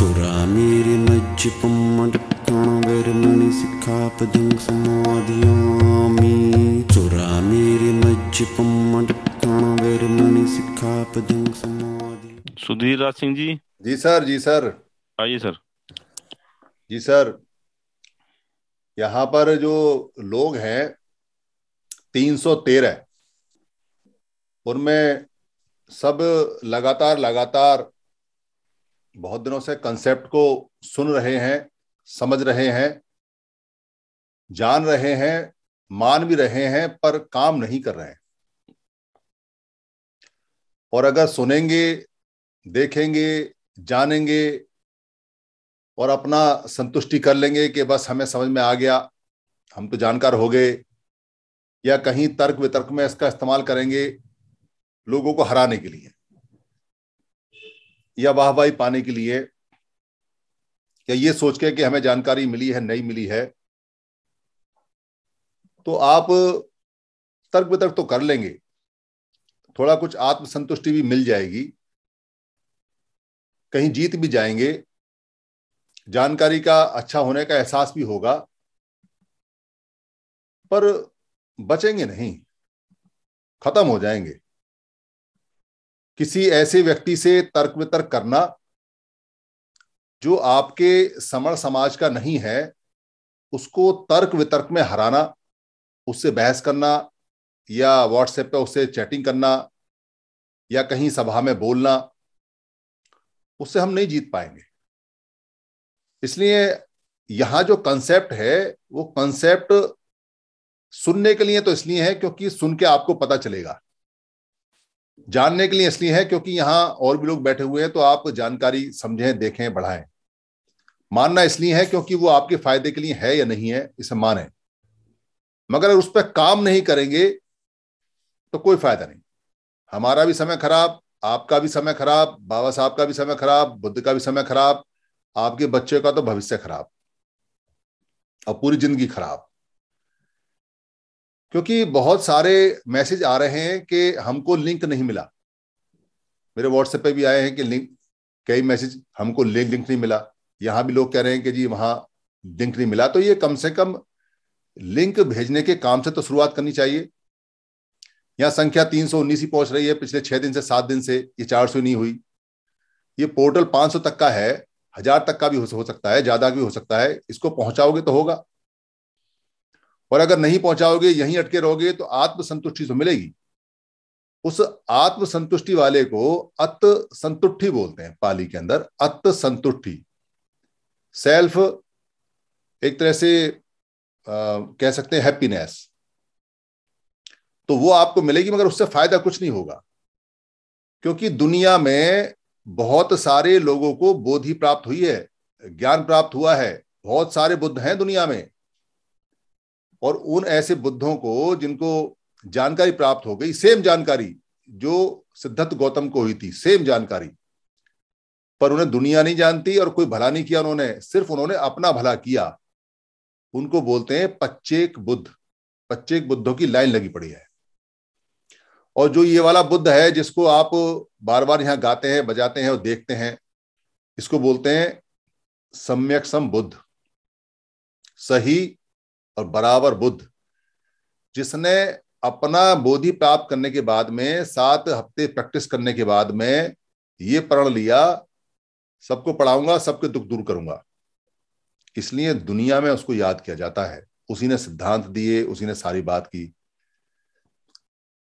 चोरा मेरे मज्ज पम्मण मणि सिखा पदंग समाधियामी चोरा मेरे मज्ज पम्मण मणि सिखा पदंग समाधि सुधीर राज सिंह जी जी सर जी सर आइए सर जी सर यहाँ पर जो लोग हैं 313 उनमें सब लगातार लगातार बहुत दिनों से कंसेप्ट को सुन रहे हैं समझ रहे हैं जान रहे हैं मान भी रहे हैं पर काम नहीं कर रहे हैं और अगर सुनेंगे देखेंगे जानेंगे और अपना संतुष्टि कर लेंगे कि बस हमें समझ में आ गया हम तो जानकार हो गए या कहीं तर्क वितर्क में इसका इस्तेमाल करेंगे लोगों को हराने के लिए या वाहवाही पाने के लिए या ये सोच के कि हमें जानकारी मिली है नहीं मिली है तो आप तर्क वितर्क तो कर लेंगे थोड़ा कुछ आत्मसंतुष्टि भी मिल जाएगी कहीं जीत भी जाएंगे जानकारी का अच्छा होने का एहसास भी होगा पर बचेंगे नहीं खत्म हो जाएंगे किसी ऐसे व्यक्ति से तर्क वितर्क करना जो आपके समण समाज का नहीं है उसको तर्क वितर्क में हराना उससे बहस करना या व्हाट्सएप पे उससे चैटिंग करना या कहीं सभा में बोलना उससे हम नहीं जीत पाएंगे इसलिए यहां जो कंसेप्ट है वो कंसेप्ट सुनने के लिए तो इसलिए है क्योंकि सुन के आपको पता चलेगा जानने के लिए इसलिए है क्योंकि यहां और भी लोग बैठे हुए हैं तो आप जानकारी समझें देखें बढ़ाएं मानना इसलिए है क्योंकि वो आपके फायदे के लिए है या नहीं है इसे माने मगर उस पर काम नहीं करेंगे तो कोई फायदा नहीं हमारा भी समय खराब आपका भी समय खराब बाबा साहब का भी समय खराब बुद्ध का भी समय खराब आपके बच्चे का तो भविष्य खराब और पूरी जिंदगी खराब क्योंकि बहुत सारे मैसेज आ रहे हैं कि हमको लिंक नहीं मिला मेरे व्हाट्सएप पे भी आए हैं कि लिंक कई मैसेज हमको लिंक लिंक नहीं मिला यहां भी लोग कह रहे हैं कि जी वहां लिंक नहीं मिला तो ये कम से कम लिंक भेजने के काम से तो शुरुआत करनी चाहिए यहाँ संख्या तीन सौ उन्नीस ही पहुंच रही है पिछले छह दिन से सात दिन से ये चार सौ नहीं हुई ये पोर्टल पांच सौ तक का है हजार तक का भी हो सकता है ज्यादा भी हो सकता है इसको पहुंचाओगे तो होगा और अगर नहीं पहुंचाओगे यहीं अटके रहोगे तो आत्मसंतुष्टि तो मिलेगी उस आत्मसंतुष्टि वाले को अत संतुष्टि बोलते हैं पाली के अंदर अत संतुष्टि सेल्फ एक तरह से आ, कह सकते हैं हैप्पीनेस तो वो आपको मिलेगी मगर उससे फायदा कुछ नहीं होगा क्योंकि दुनिया में बहुत सारे लोगों को बोधि प्राप्त हुई है ज्ञान प्राप्त हुआ है बहुत सारे बुद्ध हैं दुनिया में और उन ऐसे बुद्धों को जिनको जानकारी प्राप्त हो गई सेम जानकारी जो सिद्धार्थ गौतम को हुई थी सेम जानकारी पर उन्हें दुनिया नहीं जानती और कोई भला नहीं किया उन्होंने सिर्फ उन्होंने अपना भला किया उनको बोलते हैं पच्चेक बुद्ध पच्चेक बुद्धों की लाइन लगी पड़ी है और जो ये वाला बुद्ध है जिसको आप बार बार यहां गाते हैं बजाते हैं और देखते हैं इसको बोलते हैं सम्यक सम बुद्ध सही और बराबर बुद्ध जिसने अपना बोधि प्राप्त करने के बाद में सात हफ्ते प्रैक्टिस करने के बाद में ये प्रण लिया सबको पढ़ाऊंगा सबके दुख दूर करूंगा इसलिए दुनिया में उसको याद किया जाता है उसी ने सिद्धांत दिए उसी ने सारी बात की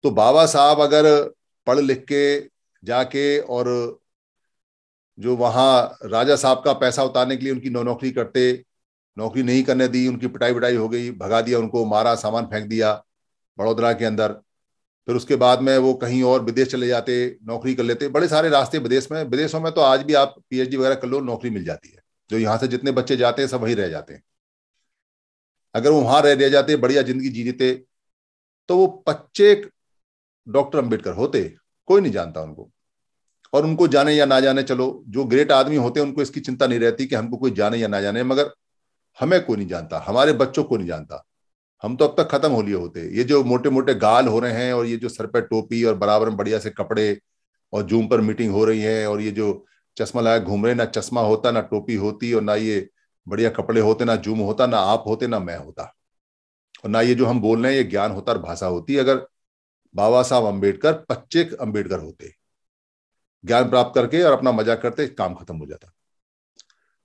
तो बाबा साहब अगर पढ़ लिख के जाके और जो वहां राजा साहब का पैसा उतारने के लिए उनकी नौकरी करते नौकरी नहीं करने दी उनकी पिटाई विटाई हो गई भगा दिया उनको मारा सामान फेंक दिया बड़ोदरा के अंदर फिर उसके बाद में वो कहीं और विदेश चले जाते नौकरी कर लेते बड़े सारे रास्ते विदेश में विदेशों में तो आज भी आप पीएचडी वगैरह कर लो नौकरी मिल जाती है जो यहाँ से जितने बच्चे जाते हैं सब वहीं रह जाते हैं अगर वो वहां रह रह जाते बढ़िया जिंदगी जी जीते तो वो बच्चे डॉक्टर अम्बेडकर होते कोई नहीं जानता उनको और उनको जाने या ना जाने चलो जो ग्रेट आदमी होते हैं उनको इसकी चिंता नहीं रहती कि हमको कोई जाने या ना जाने मगर हमें को नहीं जानता हमारे बच्चों को नहीं जानता हम तो अब तक खत्म हो लिए होते ये जो मोटे मोटे गाल हो रहे हैं और ये जो सर पर टोपी और बराबर में बढ़िया से कपड़े और जूम पर मीटिंग हो रही है और ये जो चश्मा लगाए घूम रहे ना चश्मा होता ना टोपी होती और ना ये बढ़िया कपड़े होते ना जूम होता ना आप होते ना मैं होता और ना ये जो हम बोल रहे हैं ये ज्ञान होता और भाषा होती अगर बाबा साहब अम्बेडकर पच्चे अम्बेडकर होते ज्ञान प्राप्त करके और अपना मजा करते काम खत्म हो जाता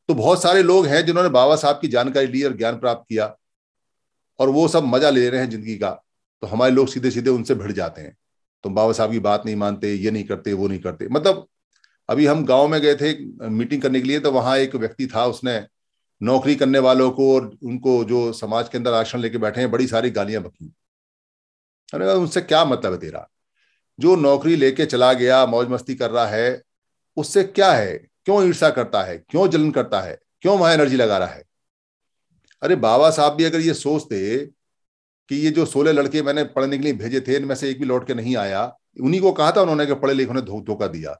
तो बहुत सारे लोग हैं जिन्होंने बाबा साहब की जानकारी ली और ज्ञान प्राप्त किया और वो सब मजा ले रहे हैं जिंदगी का तो हमारे लोग सीधे सीधे उनसे भिड़ जाते हैं तुम तो बाबा साहब की बात नहीं मानते ये नहीं करते वो नहीं करते मतलब अभी हम गांव में गए थे मीटिंग करने के लिए तो वहां एक व्यक्ति था उसने नौकरी करने वालों को और उनको जो समाज के अंदर आरक्षण लेके बैठे हैं बड़ी सारी गालियां बकी अरे उनसे क्या मतलब है तेरा जो नौकरी लेके चला गया मौज मस्ती कर रहा है उससे क्या है क्यों ईर्षा करता है क्यों जलन करता है क्यों वहां एनर्जी लगा रहा है अरे बाबा साहब भी अगर ये सोचते कि ये जो सोलह लड़के मैंने पढ़ने के लिए भेजे थे इनमें से एक भी लौट के नहीं आया उन्हीं को कहा था उन्होंने कि पढ़े लिखे उन्हें धोखा दिया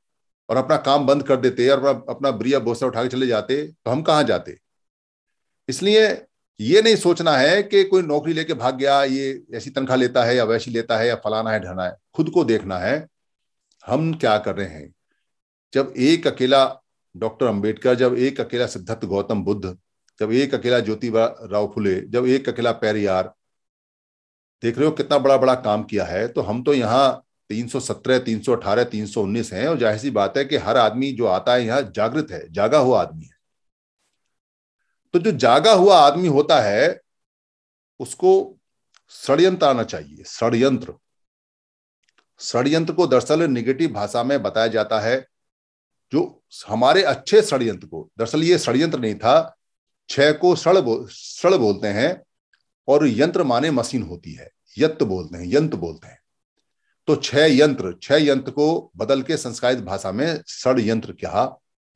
और अपना काम बंद कर देते और अपना ब्रिया बोसा उठा के चले जाते तो हम कहाँ जाते इसलिए ये नहीं सोचना है कि कोई नौकरी लेके भाग गया ये ऐसी तनख्वाह लेता है या वैसी लेता है या फलाना है ढहना है खुद को देखना है हम क्या कर रहे हैं जब एक अकेला डॉक्टर अंबेडकर जब एक अकेला सिद्धार्थ गौतम बुद्ध जब एक अकेला ज्योतिबा राव फुले जब एक अकेला पैरियार देख रहे हो कितना बड़ा बड़ा काम किया है तो हम तो यहाँ 317, 318, 319 हैं और जाहिर सी बात है कि हर आदमी जो आता है यहाँ जागृत है जागा हुआ आदमी है तो जो जागा हुआ आदमी होता है उसको षडयंत्र आना चाहिए षडयंत्र षडयंत्र को दरअसल निगेटिव भाषा में बताया जाता है जो हमारे अच्छे षडयंत्र को दरअसल ये षडयंत्र नहीं था छह को सड़ बो, सड़ बोलते हैं और यंत्र माने मशीन होती है यत्त बोलते हैं यंत्र बोलते हैं तो छह यंत्र छह यंत्र को बदल के संस्कृत भाषा में सड़ यंत्र कहा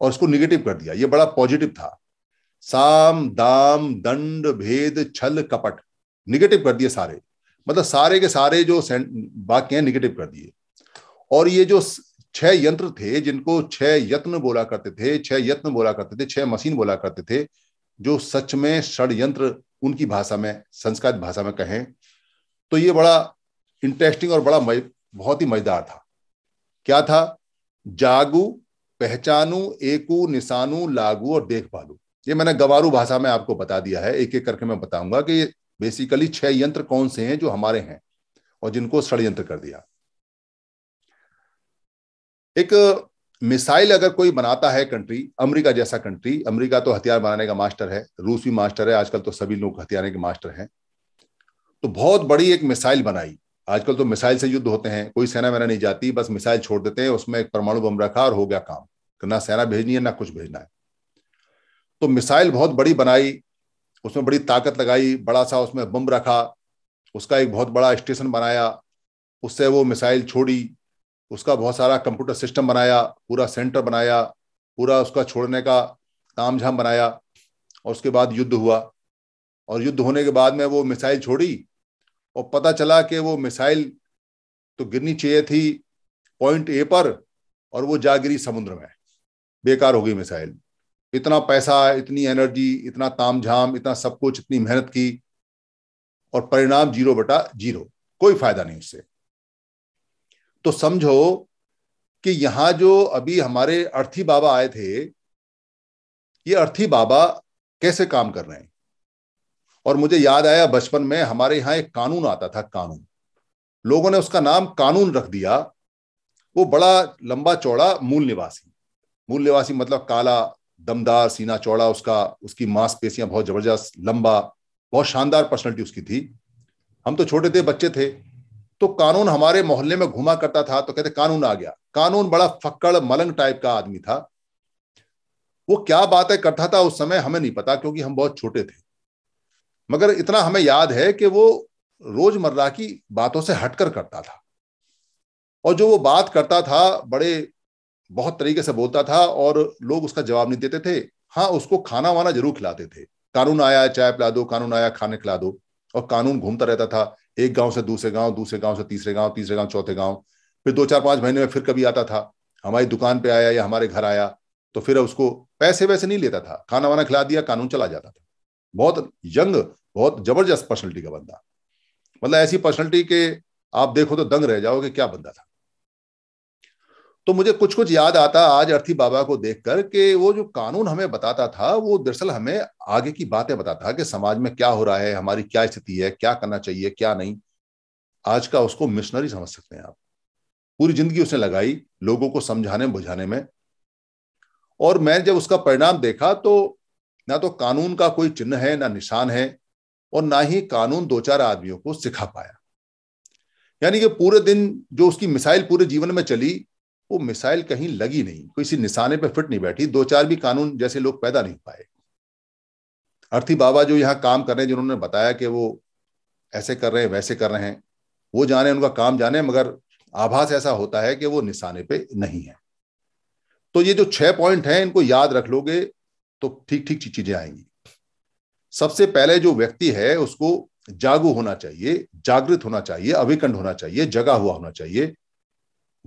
और उसको निगेटिव कर दिया ये बड़ा पॉजिटिव था साम दाम दंड भेद छल कपट निगेटिव कर दिए सारे मतलब सारे के सारे जो वाक्य हैं निगेटिव कर दिए और ये जो छह यंत्र थे जिनको छह यत्न बोला करते थे छह यत्न बोला करते थे छह मशीन बोला करते थे जो सच में षडयंत्र उनकी भाषा में संस्कृत भाषा में कहें तो ये बड़ा इंटरेस्टिंग और बड़ा बहुत ही मजेदार था क्या था जागू पहचानू एकू निशानू लागू और देख पालू ये मैंने गवारू भाषा में आपको बता दिया है एक एक करके मैं बताऊंगा कि बेसिकली छह यंत्र कौन से हैं जो हमारे हैं और जिनको षडयंत्र कर दिया एक मिसाइल अगर कोई बनाता है कंट्री अमेरिका जैसा कंट्री अमेरिका तो हथियार बनाने का मास्टर है रूस भी मास्टर है आजकल तो सभी लोग हथियारे के मास्टर हैं तो बहुत बड़ी एक मिसाइल बनाई आजकल तो मिसाइल से युद्ध होते हैं कोई सेना वेना नहीं जाती बस मिसाइल छोड़ देते हैं उसमें एक परमाणु बम रखा और हो गया काम तो ना सेना भेजनी है ना कुछ भेजना है तो मिसाइल बहुत बड़ी बनाई उसमें बड़ी ताकत लगाई बड़ा सा उसमें बम रखा उसका एक बहुत बड़ा स्टेशन बनाया उससे वो मिसाइल छोड़ी उसका बहुत सारा कंप्यूटर सिस्टम बनाया पूरा सेंटर बनाया पूरा उसका छोड़ने का ताम झाम बनाया और उसके बाद युद्ध हुआ और युद्ध होने के बाद में वो मिसाइल छोड़ी और पता चला कि वो मिसाइल तो गिरनी चाहिए थी पॉइंट ए पर और वो जा गिरी समुद्र में बेकार हो गई मिसाइल इतना पैसा इतनी एनर्जी इतना तामझाम इतना सब कुछ इतनी मेहनत की और परिणाम जीरो बटा जीरो कोई फायदा नहीं उससे तो समझो कि यहां जो अभी हमारे अर्थी बाबा आए थे ये अर्थी बाबा कैसे काम कर रहे हैं और मुझे याद आया बचपन में हमारे यहाँ एक कानून आता था कानून लोगों ने उसका नाम कानून रख दिया वो बड़ा लंबा चौड़ा मूल निवासी मूल निवासी मतलब काला दमदार सीना चौड़ा उसका उसकी मांसपेशियां बहुत जबरदस्त लंबा बहुत शानदार पर्सनैलिटी उसकी थी हम तो छोटे थे बच्चे थे तो कानून हमारे मोहल्ले में घुमा करता था तो कहते कानून आ गया कानून बड़ा फक्कड़ मलंग टाइप का आदमी था वो क्या बातें करता था उस समय हमें नहीं पता क्योंकि हम बहुत छोटे थे मगर इतना हमें याद है कि वो रोजमर्रा की बातों से हटकर करता था और जो वो बात करता था बड़े बहुत तरीके से बोलता था और लोग उसका जवाब नहीं देते थे हाँ उसको खाना वाना जरूर खिलाते थे कानून आया चाय पिला दो कानून आया खाने खिला दो और कानून घूमता रहता था एक गांव से दूसरे गांव दूसरे गांव से तीसरे गांव तीसरे गांव चौथे गांव फिर दो चार पांच महीने में फिर कभी आता था हमारी दुकान पे आया या हमारे घर आया तो फिर उसको पैसे वैसे नहीं लेता था खाना वाना खिला दिया कानून चला जाता था बहुत यंग बहुत जबरदस्त पर्सनलिटी का बंदा मतलब ऐसी पर्सनलिटी के आप देखो तो दंग रह जाओ कि क्या बंदा था तो मुझे कुछ कुछ याद आता आज अर्थी बाबा को देखकर कि वो जो कानून हमें बताता था वो दरअसल हमें आगे की बातें बताता था कि समाज में क्या हो रहा है हमारी क्या स्थिति है क्या करना चाहिए क्या नहीं आज का उसको मिशनरी समझ सकते हैं आप पूरी जिंदगी उसने लगाई लोगों को समझाने बुझाने में और मैं जब उसका परिणाम देखा तो ना तो कानून का कोई चिन्ह है ना निशान है और ना ही कानून दो चार आदमियों को सिखा पाया यानी कि पूरे दिन जो उसकी मिसाइल पूरे जीवन में चली वो मिसाइल कहीं लगी नहीं किसी निशाने पर फिट नहीं बैठी दो चार भी कानून जैसे लोग पैदा नहीं पाए अर्थी बाबा जो यहाँ काम कर रहे हैं जिन्होंने बताया कि वो ऐसे कर रहे हैं वैसे कर रहे हैं वो जाने उनका काम जाने मगर आभास ऐसा होता है कि वो निशाने पे नहीं है तो ये जो छह पॉइंट हैं इनको याद रख लोगे तो ठीक ठीक चीजें आएंगी सबसे पहले जो व्यक्ति है उसको जागू होना चाहिए जागृत होना चाहिए अविकंड होना चाहिए जगा हुआ होना चाहिए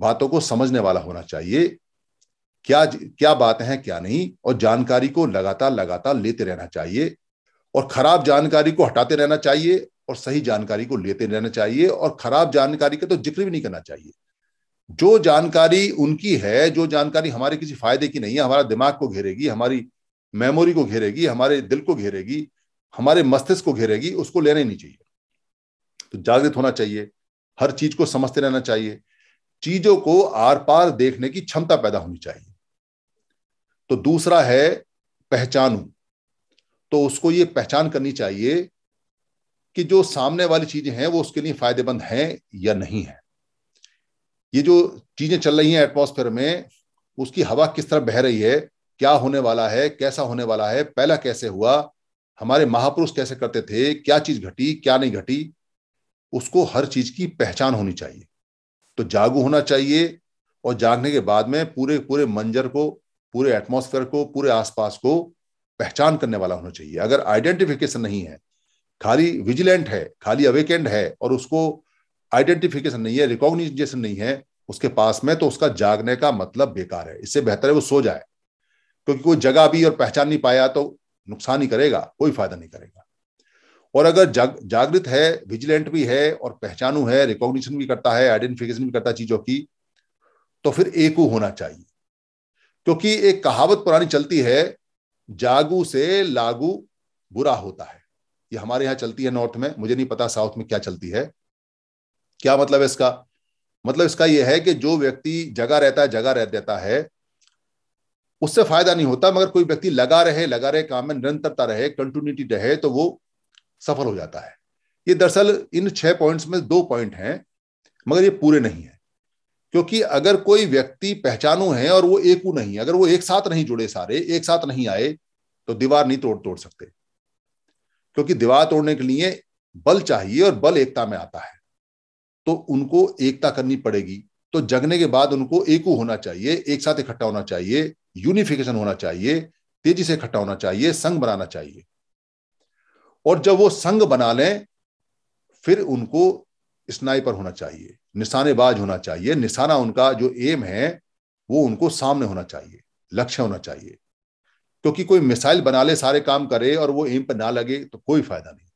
बातों को समझने वाला होना चाहिए क्या क्या बात है क्या नहीं और जानकारी को लगातार लगातार लेते रहना चाहिए और खराब जानकारी को हटाते रहना चाहिए और सही जानकारी को लेते रहना चाहिए और खराब जानकारी का तो जिक्र भी नहीं करना चाहिए जो जानकारी उनकी है जो जानकारी हमारे किसी फायदे की नहीं है हमारा दिमाग को घेरेगी हमारी मेमोरी को घेरेगी हमारे दिल को घेरेगी हमारे मस्तिष्क को घेरेगी उसको लेना ही नहीं चाहिए तो जागृत होना चाहिए हर चीज को समझते रहना चाहिए चीजों को आर पार देखने की क्षमता पैदा होनी चाहिए तो दूसरा है पहचानू तो उसको ये पहचान करनी चाहिए कि जो सामने वाली चीजें हैं वो उसके लिए फायदेमंद हैं या नहीं है ये जो चीजें चल रही हैं एटमोस्फेयर में उसकी हवा किस तरह बह रही है क्या होने वाला है कैसा होने वाला है पहला कैसे हुआ हमारे महापुरुष कैसे करते थे क्या चीज घटी क्या नहीं घटी उसको हर चीज की पहचान होनी चाहिए तो जागू होना चाहिए और जागने के बाद में पूरे पूरे मंजर को पूरे एटमोसफेयर को पूरे आसपास को पहचान करने वाला होना चाहिए अगर आइडेंटिफिकेशन नहीं है खाली विजिलेंट है खाली अवेकेंड है और उसको आइडेंटिफिकेशन नहीं है रिकॉग्निजेशन नहीं है उसके पास में तो उसका जागने का मतलब बेकार है इससे बेहतर है वो सो जाए क्योंकि कोई जगह भी और पहचान नहीं पाया तो नुकसान ही करेगा कोई फायदा नहीं करेगा और अगर जाग, जागृत है विजिलेंट भी है और पहचानू है रिकॉग्निशन भी करता है आइडेंटिफिकेशन भी करता है चीजों की तो फिर एकू होना चाहिए क्योंकि एक कहावत पुरानी चलती है जागू से लागू बुरा होता है ये हमारे यहाँ चलती है नॉर्थ में मुझे नहीं पता साउथ में क्या चलती है क्या मतलब है इसका मतलब इसका यह है कि जो व्यक्ति जगह रहता है जगह रह देता है उससे फायदा नहीं होता मगर कोई व्यक्ति लगा रहे लगा रहे काम में निरंतरता रहे कंटिन्यूटी रहे तो वो सफल हो जाता है ये दरअसल इन छह पॉइंट्स में दो पॉइंट हैं मगर ये पूरे नहीं है क्योंकि अगर कोई व्यक्ति पहचानू है और वो एकू नहीं अगर वो एक साथ नहीं जुड़े सारे एक साथ नहीं आए तो दीवार नहीं तोड़ तोड़ सकते क्योंकि दीवार तोड़ने के लिए बल चाहिए और बल एकता में आता है तो उनको एकता करनी पड़ेगी तो जगने के बाद उनको एक होना चाहिए एक साथ इकट्ठा होना चाहिए यूनिफिकेशन होना चाहिए तेजी से इकट्ठा होना चाहिए संघ बनाना चाहिए और जब वो संग बना लें फिर उनको स्नाइपर होना चाहिए निशानेबाज होना चाहिए निशाना उनका जो एम है वो उनको सामने होना चाहिए लक्ष्य होना चाहिए क्योंकि कोई मिसाइल बना ले सारे काम करे और वो एम पर ना लगे तो कोई फायदा नहीं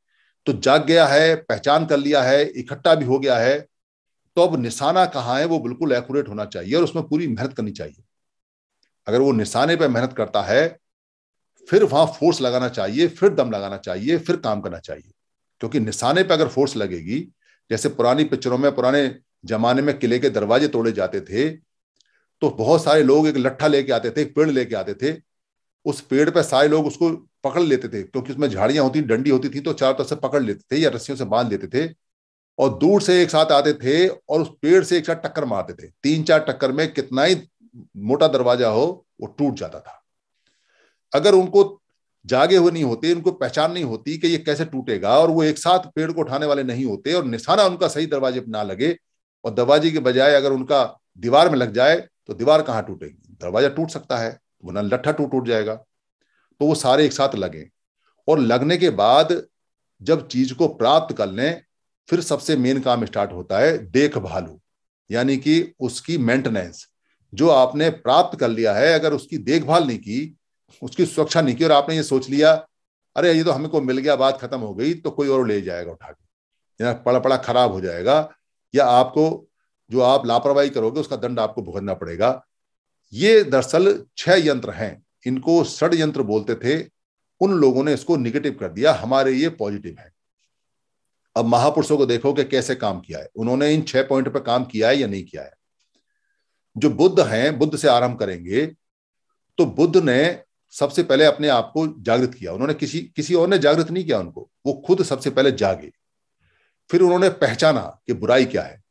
तो जाग गया है पहचान कर लिया है इकट्ठा भी हो गया है तो अब निशाना कहाँ है वो बिल्कुल एक्यूरेट होना चाहिए और उसमें पूरी मेहनत करनी चाहिए अगर वो निशाने पर मेहनत करता है फिर वहां फोर्स लगाना चाहिए फिर दम लगाना चाहिए फिर काम करना चाहिए क्योंकि निशाने पर अगर फोर्स लगेगी जैसे पुरानी पिक्चरों में पुराने जमाने में किले के दरवाजे तोड़े जाते थे तो बहुत सारे लोग एक लट्ठा लेके आते थे एक पेड़ लेके आते थे उस पेड़ पर सारे लोग उसको पकड़ लेते थे क्योंकि उसमें झाड़ियां होती डंडी होती थी तो चारों तरफ से पकड़ लेते थे या रस्सियों से बांध लेते थे और दूर से एक साथ आते थे और उस पेड़ से एक साथ टक्कर मारते थे तीन चार टक्कर में कितना ही मोटा दरवाजा हो वो टूट जाता था अगर उनको जागे हुए नहीं होते उनको पहचान नहीं होती कि ये कैसे टूटेगा और वो एक साथ पेड़ को उठाने वाले नहीं होते और निशाना उनका सही दरवाजे पर ना लगे और दरवाजे के बजाय अगर उनका दीवार में लग जाए तो दीवार कहाँ टूटेगी दरवाजा टूट सकता है वरना लट्ठा टूट टूट जाएगा तो वो सारे एक साथ लगे और लगने के बाद जब चीज को प्राप्त कर लें फिर सबसे मेन काम स्टार्ट होता है देखभाल यानी कि उसकी मेंटेनेंस जो आपने प्राप्त कर लिया है अगर उसकी देखभाल नहीं की उसकी सुरक्षा नहीं की और आपने ये सोच लिया अरे ये तो को मिल गया बात खत्म हो गई तो कोई और ले जाएगा उठा के या पड़ा पड़ा खराब हो जाएगा या आपको जो आप लापरवाही करोगे उसका दंड आपको भुगतना पड़ेगा ये दरअसल छह यंत्र हैं इनको यंत्र बोलते थे उन लोगों ने इसको निगेटिव कर दिया हमारे ये पॉजिटिव है अब महापुरुषों को देखो कि कैसे काम किया है उन्होंने इन छह पॉइंट पर काम किया है या नहीं किया है जो बुद्ध हैं बुद्ध से आरंभ करेंगे तो बुद्ध ने सबसे पहले अपने आप को जागृत किया उन्होंने किसी किसी और ने जागृत नहीं किया उनको वो खुद सबसे पहले जागे फिर उन्होंने पहचाना कि बुराई क्या है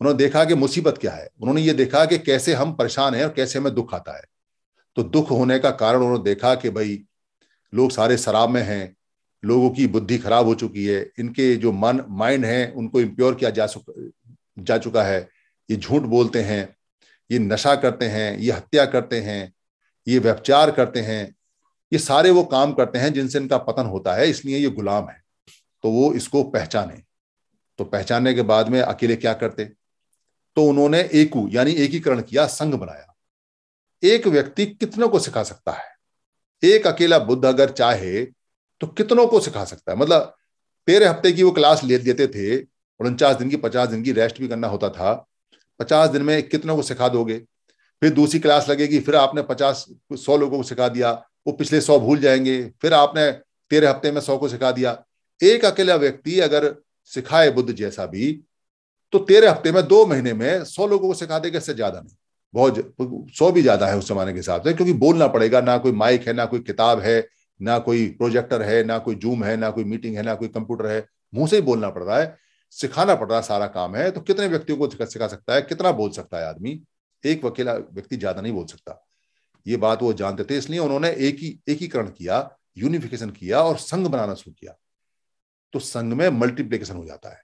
उन्होंने देखा कि मुसीबत क्या है उन्होंने ये देखा कि कैसे हम परेशान हैं और कैसे हमें दुख आता है तो दुख होने का कारण उन्होंने देखा कि भाई लोग सारे शराब में हैं लोगों की बुद्धि खराब हो चुकी है इनके जो मन माइंड है उनको इम्प्योर किया जा जा चुका है ये झूठ बोलते हैं ये नशा करते हैं ये हत्या करते हैं ये व्यपचार करते हैं ये सारे वो काम करते हैं जिनसे इनका पतन होता है इसलिए ये गुलाम है तो वो इसको पहचाने तो पहचानने के बाद में अकेले क्या करते तो उन्होंने एकू यानी एकीकरण किया संघ बनाया एक व्यक्ति कितनों को सिखा सकता है एक अकेला बुद्ध अगर चाहे तो कितनों को सिखा सकता है मतलब तेरह हफ्ते की वो क्लास ले लेते थे उनचास दिन की पचास दिन की रेस्ट भी करना होता था पचास दिन में कितनों को सिखा दोगे फिर दूसरी क्लास लगेगी फिर आपने पचास सौ लोगों को सिखा दिया वो पिछले सौ भूल जाएंगे फिर आपने तेरह हफ्ते में सौ को सिखा दिया एक अकेला व्यक्ति अगर सिखाए बुद्ध जैसा भी तो तेरह हफ्ते में दो महीने में सौ लोगों को सिखा देगा इससे ज्यादा नहीं बहुत सौ भी ज्यादा है उस जमाने के हिसाब से क्योंकि बोलना पड़ेगा ना कोई माइक है ना कोई किताब है ना कोई प्रोजेक्टर है ना कोई जूम है ना कोई मीटिंग है ना कोई कंप्यूटर है मुंह से ही बोलना पड़ रहा है सिखाना पड़ रहा है सारा काम है तो कितने व्यक्तियों को सिखा सकता है कितना बोल सकता है आदमी एक वकील व्यक्ति ज्यादा नहीं बोल सकता ये बात वो जानते थे इसलिए उन्होंने एक ही एकीकरण किया यूनिफिकेशन किया और संघ बनाना शुरू किया तो संघ में मल्टीप्लीकेशन हो जाता है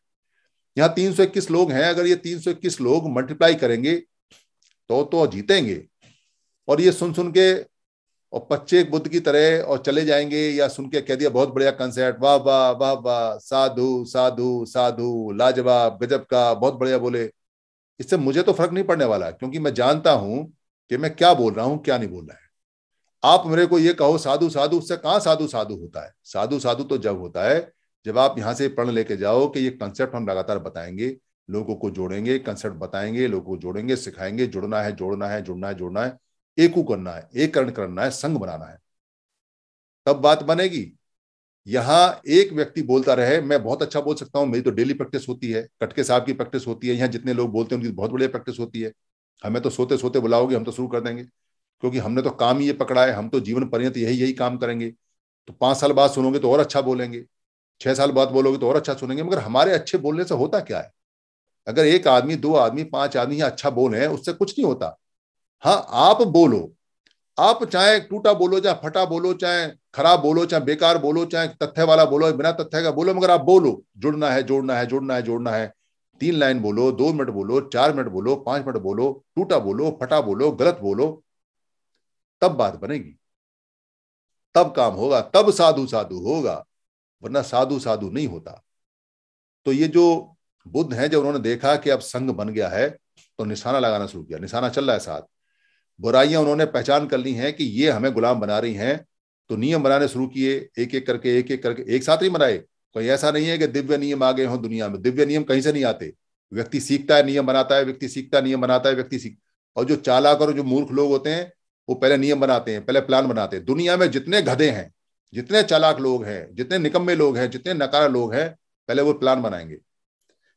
यहां तीन लोग हैं अगर ये तीन लोग मल्टीप्लाई करेंगे तो तो जीतेंगे और ये सुन सुन के और पच्चे बुद्ध की तरह और चले जाएंगे या सुन के कह दिया बहुत बढ़िया कंसर्ट वाह वाह वाह वाह साधु साधु साधु लाजवाब गजब का बहुत बढ़िया बोले इससे मुझे तो फर्क नहीं पड़ने वाला क्योंकि मैं जानता हूं कि मैं क्या बोल रहा हूं क्या नहीं बोल रहा है आप मेरे को ये कहो साधु साधु उससे कहाँ साधु साधु होता है साधु साधु तो जब होता है जब आप यहां से पढ़ लेके जाओ कि ये कंसेप्ट हम लगातार बताएंगे लोगों को जोड़ेंगे कंसेप्ट बताएंगे लोगों को जोड़ेंगे सिखाएंगे जुड़ना है जोड़ना है जुड़ना है जुड़ना है एकू करना है एक करना है संघ बनाना है तब बात बनेगी यहाँ एक व्यक्ति बोलता रहे मैं बहुत अच्छा बोल सकता हूँ मेरी तो डेली प्रैक्टिस होती है कटके साहब की प्रैक्टिस होती है यहाँ जितने लोग बोलते हैं उनकी बहुत बढ़िया प्रैक्टिस होती है हमें तो सोते सोते बुलाओगे हम तो शुरू कर देंगे क्योंकि हमने तो काम ही ये पकड़ा है हम तो जीवन पर्यंत यही यही काम करेंगे तो पाँच साल बाद सुनोगे तो और अच्छा बोलेंगे छह साल बाद बोलोगे तो और अच्छा सुनेंगे मगर हमारे अच्छे बोलने से होता क्या है अगर एक आदमी दो आदमी पांच आदमी अच्छा बोले उससे कुछ नहीं होता हाँ आप बोलो आप चाहे टूटा बोलो चाहे फटा बोलो चाहे खराब बोलो चाहे बेकार बोलो चाहे तथ्य वाला बोलो बिना तथ्य का बोलो मगर आप बोलो जुड़ना है जोड़ना है जोड़ना है जोड़ना है तीन लाइन बोलो दो मिनट बोलो चार मिनट बोलो पांच मिनट बोलो टूटा बोलो फटा बोलो गलत बोलो तब बात बनेगी तब काम होगा तब साधु साधु होगा वरना साधु साधु नहीं होता तो ये जो बुद्ध हैं जब उन्होंने देखा कि अब संघ बन गया है तो निशाना लगाना शुरू किया निशाना चल रहा है साथ बुराइयां उन्होंने पहचान कर ली हैं कि ये हमें गुलाम बना रही हैं तो नियम बनाने शुरू किए एक एक करके एक एक करके एक साथ ही बनाए कहीं ऐसा नहीं है कि दिव्य नियम आ गए हों दुनिया में दिव्य नियम कहीं से नहीं आते व्यक्ति सीखता है नियम बनाता है व्यक्ति सीखता है नियम बनाता है व्यक्ति सीख और जो चालाक और जो मूर्ख लोग होते हैं वो पहले नियम बनाते हैं पहले प्लान बनाते हैं दुनिया में जितने गधे हैं जितने चालाक लोग हैं जितने निकम्मे लोग हैं जितने नकारा लोग हैं पहले वो प्लान बनाएंगे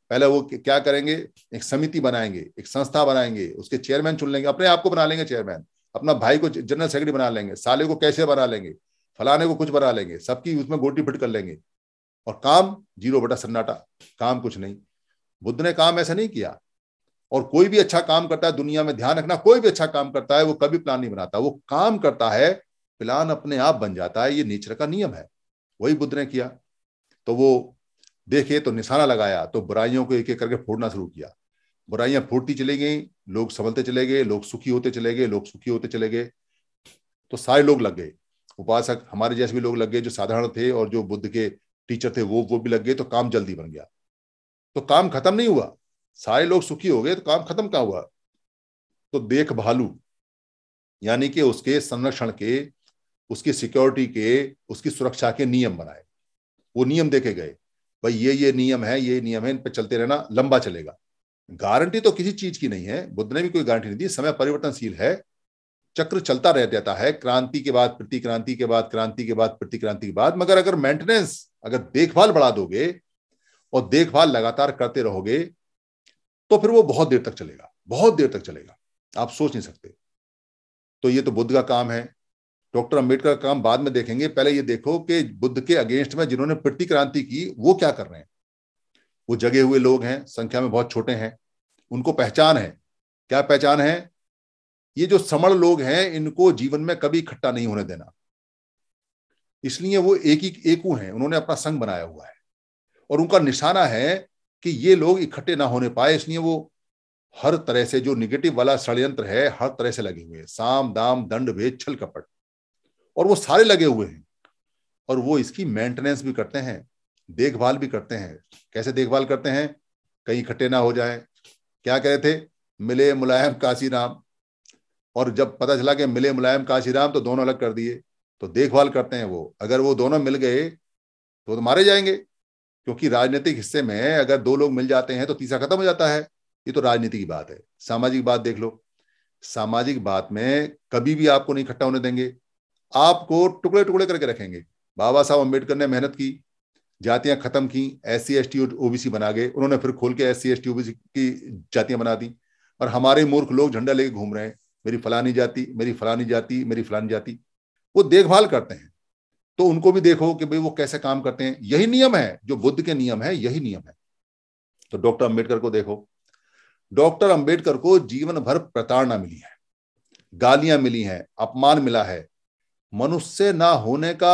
पहले वो क्या करेंगे एक समिति बनाएंगे एक संस्था बनाएंगे उसके चेयरमैन चुन लेंगे अपने आप को बना लेंगे चेयरमैन अपना भाई को जनरल सेक्रेटरी बना लेंगे साले को कैसे बना लेंगे फलाने को कुछ बना लेंगे सबकी उसमें गोटी फिट कर लेंगे और काम जीरो बटा सन्नाटा काम कुछ नहीं बुद्ध ने काम ऐसा नहीं किया और कोई भी अच्छा काम करता है दुनिया में ध्यान रखना कोई भी अच्छा काम करता है वो कभी प्लान नहीं बनाता वो काम करता है प्लान अपने आप बन जाता है ये नेचर का नियम है वही बुद्ध ने किया तो वो देखे तो निशाना लगाया तो बुराइयों को एक एक करके फोड़ना शुरू किया बुराइयां फूटती चली गई लोग संभलते चले गए लोग सुखी होते चले गए लोग सुखी होते चले गए तो सारे लोग लग गए उपासक हमारे जैसे भी लोग लग गए जो साधारण थे और जो बुद्ध के टीचर थे वो वो भी लग गए तो काम जल्दी बन गया तो काम खत्म नहीं हुआ सारे लोग सुखी हो गए तो काम खत्म क्या हुआ तो देख भालू यानी कि उसके संरक्षण के उसकी सिक्योरिटी के उसकी सुरक्षा के नियम बनाए वो नियम देखे गए भाई ये ये नियम है ये नियम है इन पर चलते रहना लंबा चलेगा गारंटी तो किसी चीज की नहीं है बुद्ध ने भी कोई गारंटी नहीं दी समय परिवर्तनशील है चक्र चलता रह जाता है क्रांति के बाद प्रतिक्रांति के बाद क्रांति के बाद प्रतिक्रांति के बाद मगर अगर मेंटेनेंस अगर देखभाल बढ़ा दोगे और देखभाल लगातार करते रहोगे तो फिर वो बहुत देर तक चलेगा बहुत देर तक चलेगा आप सोच नहीं सकते तो ये तो बुद्ध का काम है डॉक्टर अंबेडकर का काम बाद में देखेंगे पहले ये देखो कि बुद्ध के अगेंस्ट में जिन्होंने प्रति क्रांति की वो क्या कर रहे हैं वो जगे हुए लोग हैं संख्या में बहुत छोटे हैं उनको पहचान है क्या पहचान है ये जो समण लोग हैं इनको जीवन में कभी इकट्ठा नहीं होने देना इसलिए वो एक ही एकू हैं उन्होंने अपना संघ बनाया हुआ है और उनका निशाना है कि ये लोग इकट्ठे ना होने पाए इसलिए वो हर तरह से जो निगेटिव वाला षडयंत्र है हर तरह से लगे हुए हैं साम दाम दंड भेद छल कपट और वो सारे लगे हुए हैं और वो इसकी मेंटेनेंस भी करते हैं देखभाल भी करते हैं कैसे देखभाल करते हैं कहीं इकट्ठे ना हो जाए क्या कह रहे थे मिले मुलायम काशीराम और जब पता चला कि मिले मुलायम काशीराम तो दोनों अलग कर दिए तो देखभाल करते हैं वो अगर वो दोनों मिल गए तो, तो मारे जाएंगे क्योंकि राजनीतिक हिस्से में अगर दो लोग मिल जाते हैं तो तीसरा खत्म हो जाता है ये तो राजनीति की बात है सामाजिक बात देख लो सामाजिक बात में कभी भी आपको नहीं इकट्ठा होने देंगे आपको टुकड़े टुकड़े करके रखेंगे बाबा साहब अम्बेडकर ने मेहनत की जातियां खत्म की S C S T OBC बना गए उन्होंने फिर खोल के S C S T OBC की जातियां बना दी और हमारे मूर्ख लोग झंडा लेके घूम रहे हैं मेरी फलानी जाति मेरी फलानी जाति मेरी फलानी जाति वो देखभाल करते हैं तो उनको भी देखो कि भाई वो कैसे काम करते हैं यही नियम है जो बुद्ध के नियम है यही नियम है तो डॉक्टर अंबेडकर को देखो डॉक्टर अंबेडकर को जीवन भर प्रताड़ना मिली है गालियां मिली हैं अपमान मिला है मनुष्य ना होने का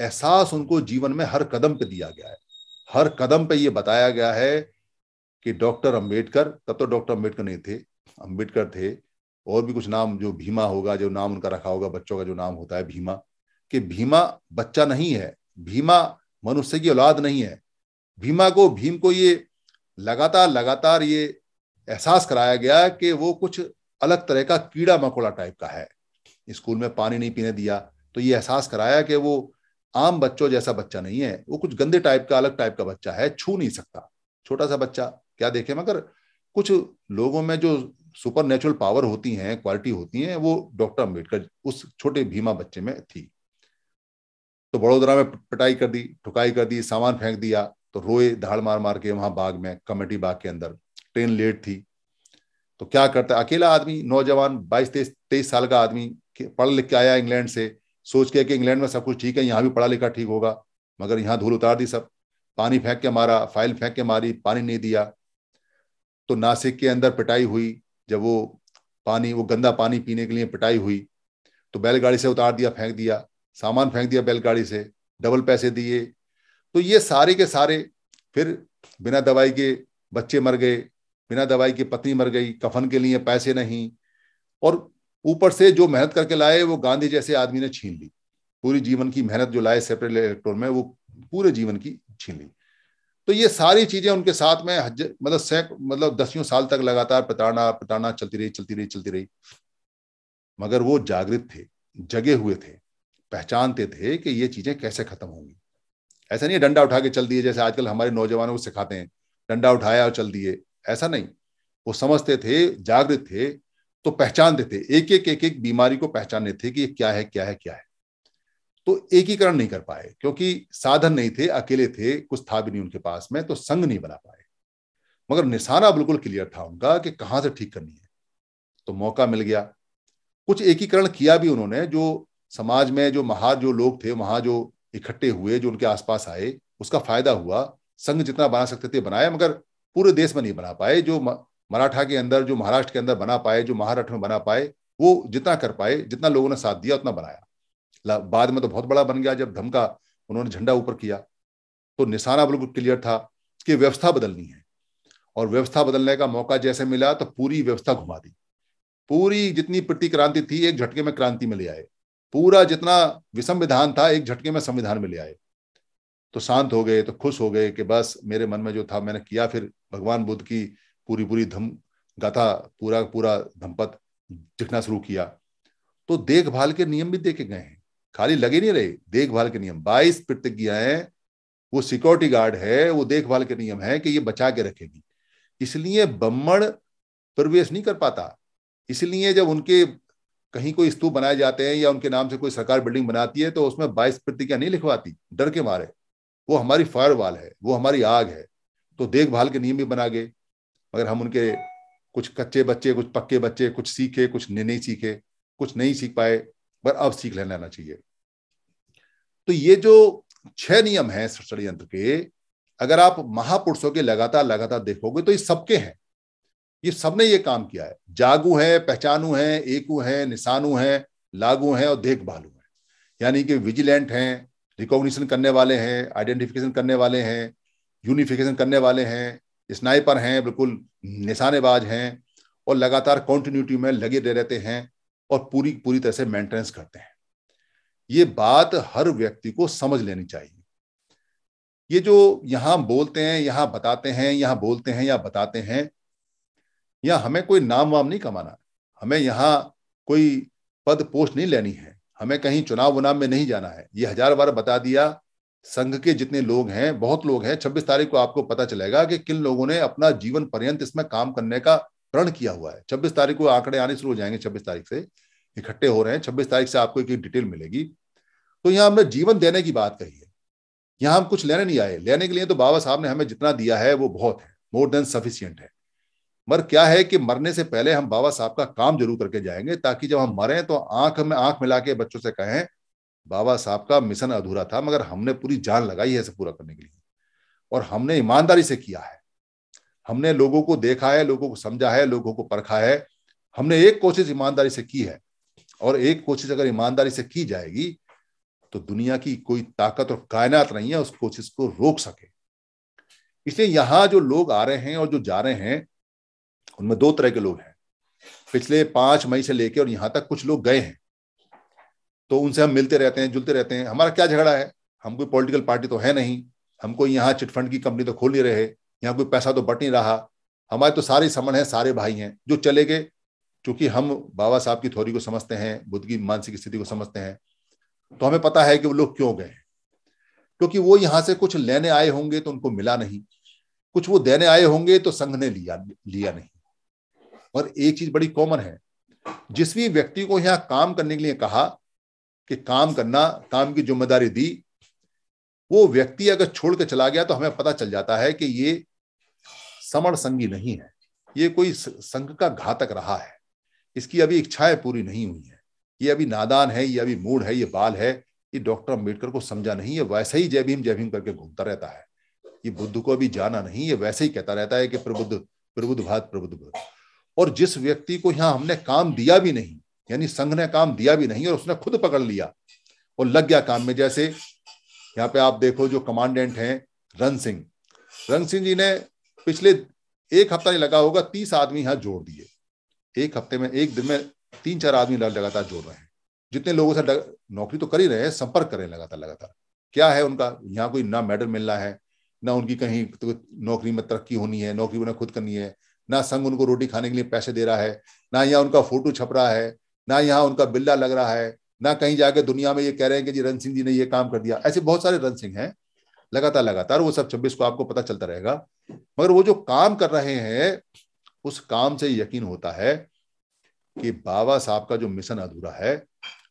एहसास उनको जीवन में हर कदम पे दिया गया है हर कदम पे ये बताया गया है कि डॉक्टर अंबेडकर तब तो डॉक्टर अंबेडकर नहीं थे अंबेडकर थे और भी कुछ नाम जो भीमा होगा जो नाम उनका रखा होगा बच्चों का जो नाम होता है भीमा कि भीमा बच्चा नहीं है भीमा मनुष्य की औलाद नहीं है भीमा को भीम को ये लगातार लगातार ये एहसास कराया गया कि वो कुछ अलग तरह का कीड़ा मकोड़ा टाइप का है स्कूल में पानी नहीं पीने दिया तो ये एहसास कराया कि वो आम बच्चों जैसा बच्चा नहीं है वो कुछ गंदे टाइप का अलग टाइप का बच्चा है छू नहीं सकता छोटा सा बच्चा क्या देखे मगर कुछ लोगों में जो सुपर नेचुरल पावर होती हैं क्वालिटी होती हैं वो डॉक्टर अम्बेडकर उस छोटे भीमा बच्चे में थी तो बड़ोदरा में पिटाई कर दी ठुकाई कर दी सामान फेंक दिया तो रोए धाड़ मार मार के वहां बाग में कमेटी बाग के अंदर ट्रेन लेट थी तो क्या करता अकेला आदमी नौजवान बाईस तेईस तेईस साल का आदमी पढ़ लिख के आया इंग्लैंड से सोच के कि इंग्लैंड में सब कुछ ठीक है यहाँ भी पढ़ा लिखा ठीक होगा मगर यहाँ धूल उतार दी सब पानी फेंक के मारा फाइल फेंक के मारी पानी नहीं दिया तो नासिक के अंदर पिटाई हुई जब वो पानी वो गंदा पानी पीने के लिए पिटाई हुई तो बैलगाड़ी से उतार दिया फेंक दिया सामान फेंक दिया बैलगाड़ी से डबल पैसे दिए तो ये सारे के सारे फिर बिना दवाई के बच्चे मर गए बिना दवाई की पत्नी मर गई कफन के लिए पैसे नहीं और ऊपर से जो मेहनत करके लाए वो गांधी जैसे आदमी ने छीन ली पूरी जीवन की मेहनत जो लाए सेपरेट इलेक्टोर में वो पूरे जीवन की छीन ली तो ये सारी चीजें उनके साथ में हज, मतलब सैक मतलब दसियों साल तक लगातार प्रताड़ना प्रताड़ना चलती रही चलती रही चलती रही मगर वो जागृत थे जगे हुए थे पहचानते थे कि ये चीजें कैसे खत्म होंगी ऐसा नहीं है डंडा उठा के चल दिए जैसे आजकल हमारे नौजवानों को सिखाते हैं डंडा उठाया और चल दिए ऐसा नहीं वो समझते थे जागृत थे तो पहचानते थे एक एक एक एक बीमारी को पहचानते थे कि क्या है क्या है क्या है तो एकीकरण नहीं कर पाए क्योंकि साधन नहीं थे अकेले थे कुछ था भी नहीं उनके पास में तो संघ नहीं बना पाए मगर निशाना बिल्कुल क्लियर था उनका कि कहां से ठीक करनी है तो मौका मिल गया कुछ एकीकरण किया भी उन्होंने जो समाज में जो महा जो लोग थे वहां जो इकट्ठे हुए जो उनके आसपास आए उसका फायदा हुआ संघ जितना बना सकते थे बनाया मगर पूरे देश में नहीं बना पाए जो मराठा के अंदर जो महाराष्ट्र के अंदर बना पाए जो महाराष्ट्र में बना पाए वो जितना कर पाए जितना लोगों ने साथ दिया उतना बनाया बाद में तो बहुत बड़ा बन गया जब धमका उन्होंने झंडा ऊपर किया तो निशाना बिल्कुल क्लियर था कि व्यवस्था बदलनी है और व्यवस्था बदलने का मौका जैसे मिला तो पूरी व्यवस्था घुमा दी पूरी जितनी प्रतिक्रांति क्रांति थी एक झटके में क्रांति में ले आए पूरा जितना विसंविधान था एक झटके में संविधान में ले आए तो शांत हो गए तो खुश हो गए कि बस मेरे मन में जो था मैंने किया फिर भगवान बुद्ध की पूरी पूरी धम गाथा पूरा पूरा धमपत दिखना शुरू किया तो देखभाल के नियम भी देखे गए हैं खाली लगे नहीं रहे देखभाल के नियम बाईस प्रतिज्ञाएं वो सिक्योरिटी गार्ड है वो देखभाल के नियम है कि ये बचा के रखेगी इसलिए ब्रह्मण प्रवेश नहीं कर पाता इसलिए जब उनके कहीं कोई स्तूप बनाए जाते हैं या उनके नाम से कोई सरकार बिल्डिंग बनाती है तो उसमें बाईस प्रतिज्ञा नहीं लिखवाती डर के मारे वो हमारी फायर वाल है वो हमारी आग है तो देखभाल के नियम भी बना गए मगर हम उनके कुछ कच्चे बच्चे कुछ पक्के बच्चे कुछ सीखे कुछ नहीं सीखे कुछ नहीं सीख पाए पर अब सीख लेना लेना चाहिए तो ये जो छह नियम है षडयंत्र के अगर आप महापुरुषों के लगातार लगातार देखोगे तो ये सबके हैं ये सबने ये काम किया है जागु है पहचानू है एकु है निशानु है लागू है और देखभालू है यानी कि विजिलेंट हैं रिकॉग्निशन करने वाले हैं आइडेंटिफिकेशन करने वाले हैं यूनिफिकेशन करने वाले हैं स्नाइपर हैं बिल्कुल निशानेबाज हैं और लगातार कॉन्टिन्यूटी में लगे रह रहते हैं और पूरी पूरी तरह से मेंटेनेंस करते हैं ये बात हर व्यक्ति को समझ लेनी चाहिए ये जो यहाँ बोलते हैं यहाँ बताते हैं यहाँ बोलते हैं या बताते हैं या हमें कोई नाम वाम नहीं कमाना हमें यहाँ कोई पद पोस्ट नहीं लेनी है हमें कहीं चुनाव वुनाव में नहीं जाना है ये हजार बार बता दिया संघ के जितने लोग हैं बहुत लोग हैं 26 तारीख को आपको पता चलेगा कि किन लोगों ने अपना जीवन पर्यंत इसमें काम करने का प्रण किया हुआ है 26 तारीख को आंकड़े आने शुरू हो जाएंगे 26 तारीख से इकट्ठे हो रहे हैं छब्बीस तारीख से आपको एक डिटेल मिलेगी तो यहाँ हमने जीवन देने की बात कही है यहाँ हम कुछ लेने नहीं आए लेने के लिए तो बाबा साहब ने हमें जितना दिया है वो बहुत है मोर देन सफिशियंट है मगर क्या है कि मरने से पहले हम बाबा साहब का काम जरूर करके जाएंगे ताकि जब हम मरें तो आंख में आंख मिला के बच्चों से कहें बाबा साहब का मिशन अधूरा था मगर हमने पूरी जान लगाई है इसे पूरा करने के लिए और हमने ईमानदारी से किया है हमने लोगों को देखा है लोगों को समझा है लोगों को परखा है हमने एक कोशिश ईमानदारी से की है और एक कोशिश अगर ईमानदारी से की जाएगी तो दुनिया की कोई ताकत और कायनात नहीं है उस कोशिश को रोक सके इसलिए यहां जो लोग आ रहे हैं और जो जा रहे हैं उनमें दो तरह के लोग हैं पिछले पांच मई से लेकर और यहां तक कुछ लोग गए हैं तो उनसे हम मिलते रहते हैं जुलते रहते हैं हमारा क्या झगड़ा है हम कोई पॉलिटिकल पार्टी तो है नहीं हम कोई यहाँ चिटफंड की कंपनी तो खोल नहीं रहे यहाँ कोई पैसा तो बट नहीं रहा हमारे तो सारे समण हैं सारे भाई हैं जो चले गए चूंकि हम बाबा साहब की थोरी को समझते हैं बुद्ध की मानसिक स्थिति को समझते हैं तो हमें पता है कि वो लोग क्यों गए क्योंकि वो यहां से कुछ लेने आए होंगे तो उनको मिला नहीं कुछ वो देने आए होंगे तो संघ ने लिया लिया नहीं और एक चीज बड़ी कॉमन है जिस भी व्यक्ति को यहाँ काम करने के लिए कहा कि काम करना काम की जिम्मेदारी दी वो व्यक्ति अगर छोड़ के चला गया तो हमें पता चल जाता है कि ये समण संगी नहीं है ये कोई संघ का घातक रहा है इसकी अभी इच्छाएं पूरी नहीं हुई है ये अभी नादान है ये अभी मूड है ये बाल है ये डॉक्टर अम्बेडकर को समझा नहीं है वैसे ही जय भीम जय भीम करके घूमता रहता है ये बुद्ध को अभी जाना नहीं ये वैसे ही कहता रहता है कि प्रबुद्ध प्रबुद्ध भात प्रबुद्ध और जिस व्यक्ति को यहां हमने काम दिया भी नहीं यानी संघ ने काम दिया भी नहीं और उसने खुद पकड़ लिया और लग गया काम में जैसे यहाँ पे आप देखो जो कमांडेंट हैं रन सिंह रन सिंह जी ने पिछले एक हफ्ता ही लगा होगा तीस आदमी यहाँ जोड़ दिए एक हफ्ते में एक दिन में तीन चार आदमी लगातार जोड़ रहे हैं जितने लोगों से लग... नौकरी तो कर ही रहे हैं संपर्क करें लगातार लगातार क्या है उनका यहाँ कोई ना मेडल मिलना है ना उनकी कहीं तो नौकरी में तरक्की होनी है नौकरी उन्हें खुद करनी है ना संघ उनको रोटी खाने के लिए पैसे दे रहा है ना यहाँ उनका फोटो छप रहा है ना यहाँ उनका बिल्ला लग रहा है ना कहीं जाके दुनिया में ये कह रहे हैं कि जी रन सिंह जी ने ये काम कर दिया ऐसे बहुत सारे रन सिंह हैं लगातार लगातार वो सब छब्बीस को आपको पता चलता रहेगा मगर वो जो काम कर रहे हैं उस काम से यकीन होता है कि बाबा साहब का जो मिशन अधूरा है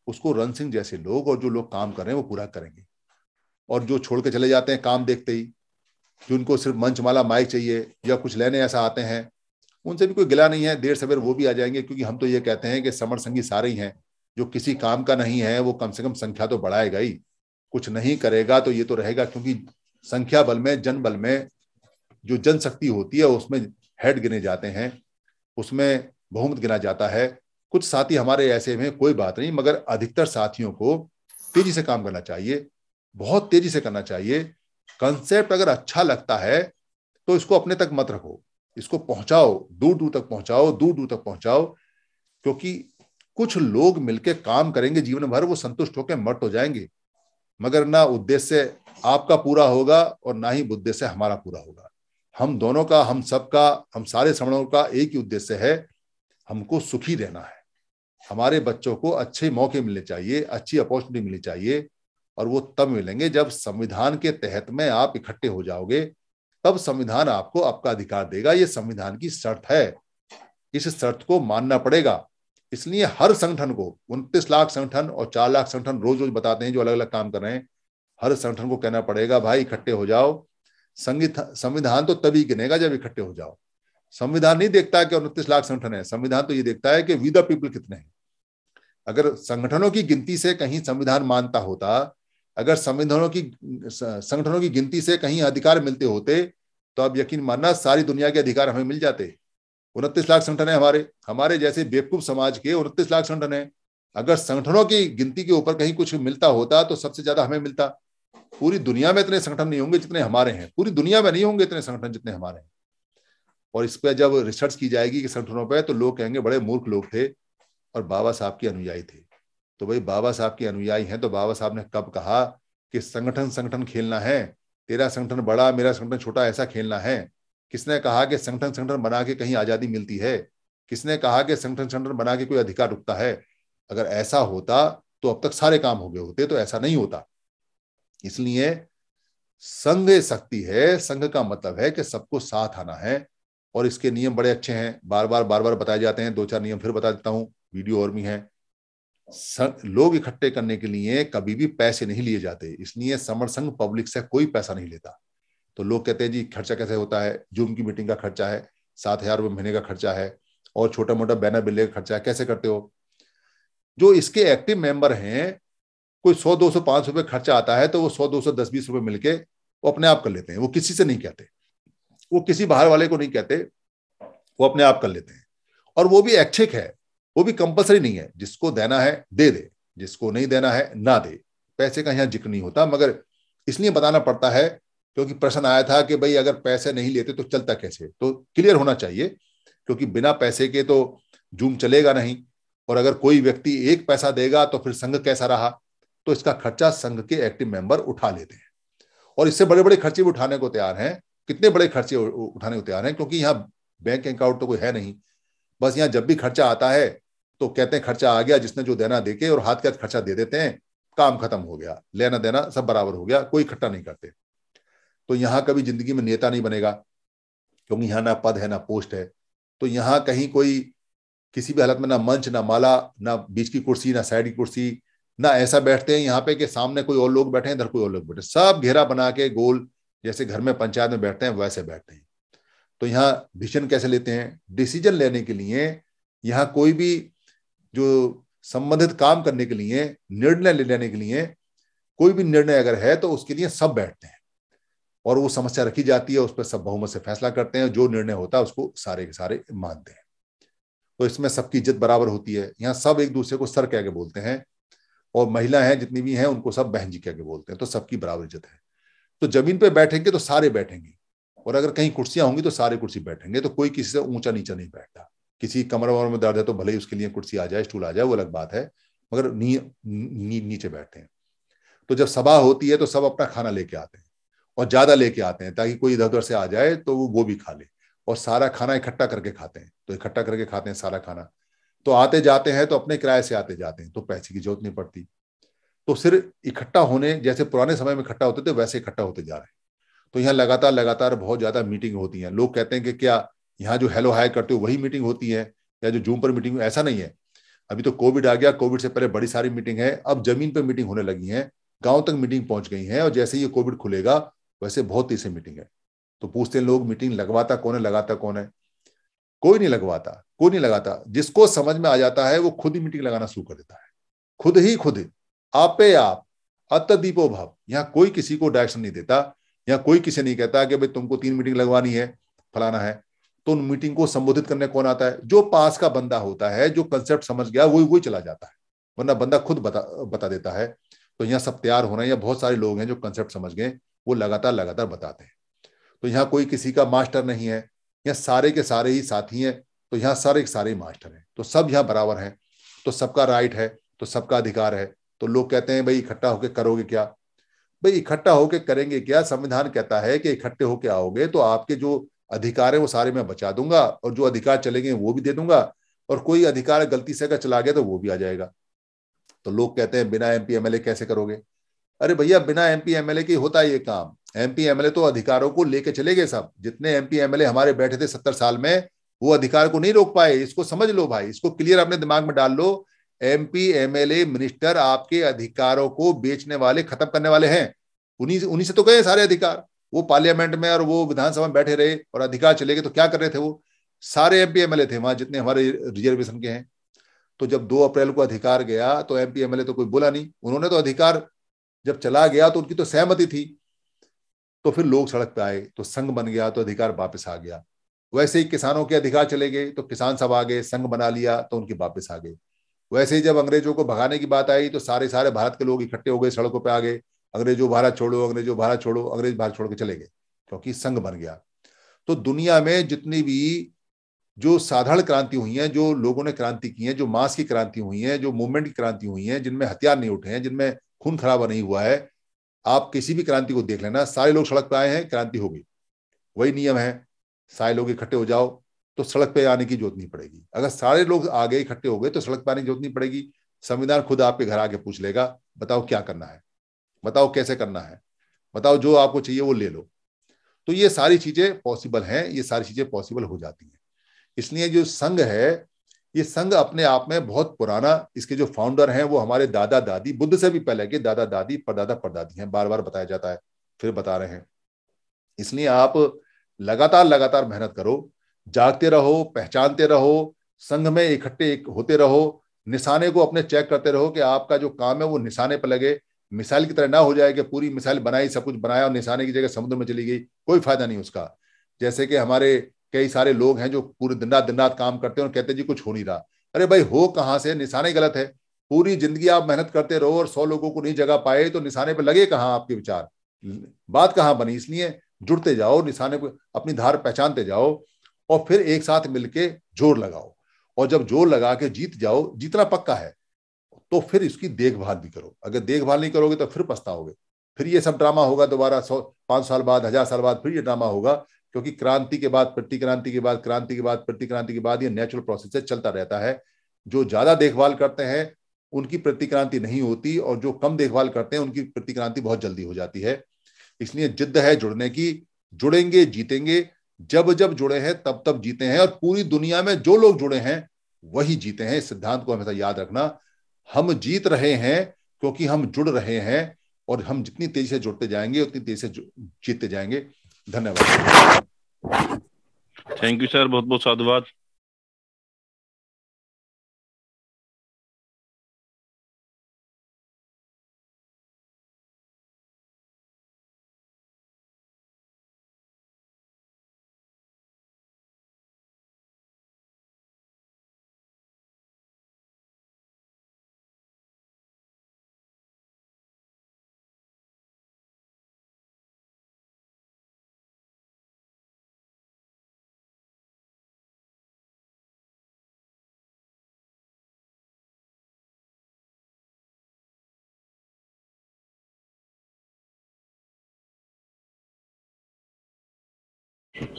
उसको रन सिंह जैसे लोग और जो लोग काम कर रहे हैं वो पूरा करेंगे और जो छोड़ के चले जाते हैं काम देखते ही जिनको सिर्फ मंचमाला माइक चाहिए या कुछ लेने ऐसा आते हैं उनसे भी कोई गिला नहीं है देर सवेर वो भी आ जाएंगे क्योंकि हम तो ये कहते हैं कि समर संगी सारे ही हैं जो किसी काम का नहीं है वो कम से कम संख्या तो बढ़ाएगा ही कुछ नहीं करेगा तो ये तो रहेगा क्योंकि संख्या बल में जन बल में जो जनशक्ति होती है उसमें हेड गिने जाते हैं उसमें बहुमत गिना जाता है कुछ साथी हमारे ऐसे में कोई बात नहीं मगर अधिकतर साथियों को तेजी से काम करना चाहिए बहुत तेजी से करना चाहिए कंसेप्ट अगर अच्छा लगता है तो इसको अपने तक मत रखो इसको पहुंचाओ दूर दूर तक पहुंचाओ दूर दूर तक पहुंचाओ क्योंकि कुछ लोग मिलकर काम करेंगे जीवन भर वो संतुष्ट होकर मट हो जाएंगे मगर ना उद्देश्य आपका पूरा होगा और ना ही उद्देश्य हमारा पूरा होगा हम दोनों का हम सबका हम सारे समणों का एक ही उद्देश्य है हमको सुखी रहना है हमारे बच्चों को अच्छे मौके मिलने चाहिए अच्छी अपॉर्चुनिटी मिलनी चाहिए और वो तब मिलेंगे जब संविधान के तहत में आप इकट्ठे हो जाओगे तब संविधान आपको आपका अधिकार देगा ये संविधान की शर्त है इस शर्त को मानना पड़ेगा इसलिए हर संगठन को उनतीस लाख संगठन और चार लाख संगठन रोज रोज बताते हैं जो अलग अलग काम कर रहे हैं हर संगठन को कहना पड़ेगा भाई इकट्ठे हो जाओ संगीत संविधान तो तभी गिनेगा जब इकट्ठे हो जाओ संविधान नहीं देखता है कि उनतीस लाख संगठन है संविधान तो ये देखता है कि विद द पीपल कितने हैं अगर संगठनों की गिनती से कहीं संविधान मानता होता अगर संविधानों की संगठनों की गिनती से कहीं अधिकार मिलते होते तो आप यकीन मानना सारी दुनिया के अधिकार हमें मिल जाते उनतीस लाख संगठन है हमारे हमारे जैसे बेवकूफ समाज के उनतीस लाख संगठन है अगर संगठनों की गिनती के ऊपर कहीं कुछ मिलता होता तो सबसे ज्यादा हमें मिलता पूरी दुनिया में इतने संगठन नहीं होंगे जितने हमारे हैं पूरी दुनिया में नहीं होंगे इतने संगठन जितने हमारे हैं और इस पर जब रिसर्च की जाएगी कि संगठनों पर तो लोग कहेंगे बड़े मूर्ख लोग थे और बाबा साहब के अनुयायी थे तो भाई बाबा साहब के अनुयायी हैं तो बाबा साहब ने कब कहा कि संगठन संगठन खेलना है तेरा संगठन बड़ा मेरा संगठन छोटा ऐसा खेलना है किसने कहा कि संगठन संगठन बना के कहीं आजादी मिलती है किसने कहा कि संगठन संगठन बना के कोई अधिकार रुकता है अगर ऐसा होता तो अब तक सारे काम हो गए होते तो ऐसा नहीं होता इसलिए संघ शक्ति है संघ का मतलब है कि सबको साथ आना है और इसके नियम बड़े अच्छे हैं बार बार बार बार बताए जाते हैं दो चार नियम फिर बता देता हूँ वीडियो और भी है लोग इकट्ठे करने के लिए कभी भी पैसे नहीं लिए जाते इसलिए समर संघ पब्लिक से कोई पैसा नहीं लेता तो लोग कहते हैं जी खर्चा कैसे होता है जूम की मीटिंग का खर्चा है सात हजार रुपये महीने का खर्चा है और छोटा मोटा बैनर बिल्ले का खर्चा है कैसे करते हो जो इसके एक्टिव मेंबर हैं कोई सौ दो सौ पांच रुपये खर्चा आता है तो वो सौ दो सौ दस बीस रुपये मिलकर वो अपने आप कर लेते हैं वो किसी से नहीं कहते वो किसी बाहर वाले को नहीं कहते वो अपने आप कर लेते हैं और वो भी ऐच्छिक है वो भी कंपलसरी नहीं है जिसको देना है दे दे जिसको नहीं देना है ना दे पैसे का यहाँ जिक्र नहीं होता मगर इसलिए बताना पड़ता है क्योंकि प्रश्न आया था कि भाई अगर पैसे नहीं लेते तो चलता कैसे तो क्लियर होना चाहिए क्योंकि बिना पैसे के तो जूम चलेगा नहीं और अगर कोई व्यक्ति एक पैसा देगा तो फिर संघ कैसा रहा तो इसका खर्चा संघ के एक्टिव मेंबर उठा लेते हैं और इससे बड़े बड़े खर्चे भी उठाने को तैयार हैं कितने बड़े खर्चे उठाने को तैयार हैं क्योंकि यहाँ बैंक अकाउंट तो कोई है नहीं बस यहाँ जब भी खर्चा आता है तो कहते हैं खर्चा आ गया जिसने जो देना देके और हाथ के हाथ खर्चा दे देते हैं काम खत्म हो गया लेना देना सब बराबर हो गया कोई इकट्ठा नहीं करते तो यहां कभी जिंदगी में नेता नहीं बनेगा क्योंकि यहां ना पद है ना पोस्ट है तो यहां कहीं कोई किसी भी हालत में ना मंच ना माला ना बीच की कुर्सी ना साइड की कुर्सी ना ऐसा बैठते हैं यहाँ पे कि सामने कोई और लोग बैठे हैं इधर कोई और लोग बैठे सब घेरा बना के गोल जैसे घर में पंचायत में बैठते हैं वैसे बैठते हैं तो यहाँ विजन कैसे लेते हैं डिसीजन लेने के लिए यहाँ कोई भी जो संबंधित काम करने के लिए निर्णय ले लेने के लिए कोई भी निर्णय अगर है तो उसके लिए सब बैठते हैं और वो समस्या रखी जाती है उस पर सब बहुमत से फैसला करते हैं जो निर्णय होता है उसको सारे के सारे मानते हैं तो इसमें सबकी इज्जत बराबर होती है यहाँ सब एक दूसरे को सर कह के बोलते हैं और महिला हैं जितनी भी हैं उनको सब बहन जी कह के बोलते हैं तो सबकी बराबर इज्जत है तो जमीन पर बैठेंगे तो सारे बैठेंगे और अगर कहीं कुर्सियां होंगी तो सारे कुर्सी बैठेंगे तो कोई किसी से ऊंचा नीचा नहीं बैठता किसी कमर वमर में दर्द है तो भले ही उसके लिए कुर्सी आ जाए स्टूल आ जाए वो अलग बात है मगर नी, नी, नीचे बैठते हैं तो जब सभा होती है तो सब अपना खाना लेके आते हैं और ज्यादा लेके आते हैं ताकि कोई इधर उधर से आ जाए तो वो वो भी खा ले और सारा खाना इकट्ठा करके खाते हैं तो इकट्ठा करके खाते हैं सारा खाना तो आते जाते हैं तो अपने किराए से आते जाते हैं तो पैसे की जरूरत नहीं पड़ती तो सिर इकट्ठा होने जैसे पुराने समय में इकट्ठा होते थे वैसे इकट्ठा होते जा रहे हैं तो यहाँ लगातार लगातार बहुत ज्यादा मीटिंग होती है लोग कहते हैं कि क्या यहाँ जो हेलो हाई करते हो वही मीटिंग होती है या जो जूम पर मीटिंग ऐसा नहीं है अभी तो कोविड आ गया कोविड से पहले बड़ी सारी मीटिंग है अब जमीन पर मीटिंग होने लगी है गांव तक मीटिंग पहुंच गई है और जैसे ही कोविड खुलेगा वैसे बहुत तेज से मीटिंग है तो पूछते हैं लोग मीटिंग लगवाता कौन है लगाता कौन है कोई नहीं लगवाता कोई नहीं लगाता जिसको समझ में आ जाता है वो खुद ही मीटिंग लगाना शुरू कर देता है खुद ही खुद ही आपे आप दीपो भाव यहाँ कोई किसी को डायरेक्शन नहीं देता यहाँ कोई किसी नहीं कहता कि भाई तुमको तीन मीटिंग लगवानी है फलाना है तो उन मीटिंग को संबोधित करने कौन आता है जो पास का बंदा होता है जो कंसेप्ट समझ गया वही वही चला जाता है वरना बंदा खुद बता बता देता है तो यहाँ सब तैयार हो रहे हैं या बहुत सारे लोग हैं जो कंसेप्ट समझ गए वो लगातार लगातार बताते हैं तो यहाँ कोई किसी का मास्टर नहीं है यहाँ सारे के सारे ही साथी हैं तो यहाँ सारे के सारे ही मास्टर हैं तो सब यहाँ बराबर हैं तो सबका राइट है तो सबका अधिकार है तो लोग कहते हैं भाई इकट्ठा होकर करोगे क्या भाई इकट्ठा होकर करेंगे क्या संविधान कहता है कि इकट्ठे होकर आओगे तो आपके जो अधिकार है वो सारे मैं बचा दूंगा और जो अधिकार चले गए वो भी दे दूंगा और कोई अधिकार गलती से अगर चला गया तो वो भी आ जाएगा तो लोग कहते हैं बिना एमपी एमएलए कैसे करोगे अरे भैया बिना एमपी एमएलए के होता है ये काम एमपी एमएलए तो अधिकारों को लेके चले गए सब जितने एमपी एमएलए हमारे बैठे थे सत्तर साल में वो अधिकार को नहीं रोक पाए इसको समझ लो भाई इसको क्लियर अपने दिमाग में डाल लो एमपी एमएलए मिनिस्टर आपके अधिकारों को बेचने वाले खत्म करने वाले हैं उन्हीं उन्हीं से तो गए सारे अधिकार वो पार्लियामेंट में और वो विधानसभा में बैठे रहे और अधिकार चले गए तो क्या कर रहे थे वो सारे एम पी एमएलए थे वहां जितने हमारे रिजर्वेशन के हैं तो जब दो अप्रैल को अधिकार गया तो एम पी ए तो कोई बोला नहीं उन्होंने तो अधिकार जब चला गया तो उनकी तो सहमति थी तो फिर लोग सड़क पर आए तो संघ बन गया तो अधिकार वापस आ गया वैसे ही किसानों के अधिकार चले गए तो किसान सब आ गए संघ बना लिया तो उनकी वापस आ गए वैसे ही जब अंग्रेजों को भगाने की बात आई तो सारे सारे भारत के लोग इकट्ठे हो गए सड़कों पर आ गए अंग्रेजों भारत छोड़ो अंग्रेजों भारत छोड़ो अंग्रेज भारत छोड़ के चले गए क्योंकि संघ बन गया तो दुनिया में जितनी भी जो साधारण क्रांति हुई है जो लोगों ने क्रांति की है जो मास की क्रांति हुई है जो मूवमेंट की क्रांति हुई है जिनमें हथियार नहीं उठे हैं जिनमें खून खराबा नहीं हुआ है आप किसी भी क्रांति को देख लेना सारे लोग सड़क पर आए हैं क्रांति होगी वही नियम है सारे लोग इकट्ठे हो जाओ तो सड़क पर आने की जरूरत नहीं पड़ेगी अगर सारे लोग आगे इकट्ठे हो गए तो सड़क पर आने की जरूरत नहीं पड़ेगी संविधान खुद आपके घर आके पूछ लेगा बताओ क्या करना है बताओ कैसे करना है बताओ जो आपको चाहिए वो ले लो तो ये सारी चीजें पॉसिबल हैं ये सारी चीजें पॉसिबल हो जाती हैं इसलिए जो संघ है ये संघ अपने आप में बहुत पुराना इसके जो फाउंडर हैं वो हमारे दादा दादी बुद्ध से भी पहले के दादा दादी परदादा परदादी हैं बार बार बताया जाता है फिर बता रहे हैं इसलिए आप लगातार लगातार मेहनत करो जागते रहो पहचानते रहो संघ में इकट्ठे होते रहो निशाने को अपने चेक करते रहो कि आपका जो काम है वो निशाने पर लगे मिसाइल की तरह ना हो जाए कि पूरी मिसाइल बनाई सब कुछ बनाया और निशाने की जगह समुद्र में चली गई कोई फायदा नहीं उसका जैसे कि हमारे कई सारे लोग हैं जो पूरे दिन रात दिन रात काम करते हैं और कहते हैं जी कुछ हो नहीं रहा अरे भाई हो कहाँ से निशाने गलत है पूरी जिंदगी आप मेहनत करते रहो और सौ लोगों को नहीं जगा पाए तो निशाने पर लगे कहाँ आपके विचार बात कहाँ बनी इसलिए जुड़ते जाओ निशाने को अपनी धार पहचानते जाओ और फिर एक साथ मिलके जोर लगाओ और जब जोर लगा के जीत जाओ जीतना पक्का है तो फिर इसकी देखभाल भी करो अगर देखभाल नहीं करोगे तो फिर पछताओगे फिर ये सब ड्रामा होगा दोबारा सौ पांच साल बाद हजार साल बाद फिर ये ड्रामा होगा क्योंकि क्रांति के बाद प्रति क्रांति के बाद क्रांति के बाद प्रति क्रांति के बाद ये नेचुरल प्रोसेस चलता रहता है जो ज्यादा देखभाल करते हैं उनकी प्रतिक्रांति नहीं होती और जो कम देखभाल करते हैं उनकी प्रतिक्रांति बहुत जल्दी हो जाती है इसलिए जिद्द है जुड़ने की जुड़ेंगे जीतेंगे जब जब जुड़े हैं तब तब जीते हैं और पूरी दुनिया में जो लोग जुड़े हैं वही जीते हैं इस सिद्धांत को हमेशा याद रखना हम जीत रहे हैं क्योंकि हम जुड़ रहे हैं और हम जितनी तेजी से जुड़ते जाएंगे उतनी तेजी से जीतते जाएंगे धन्यवाद थैंक यू सर बहुत बहुत साधुवाद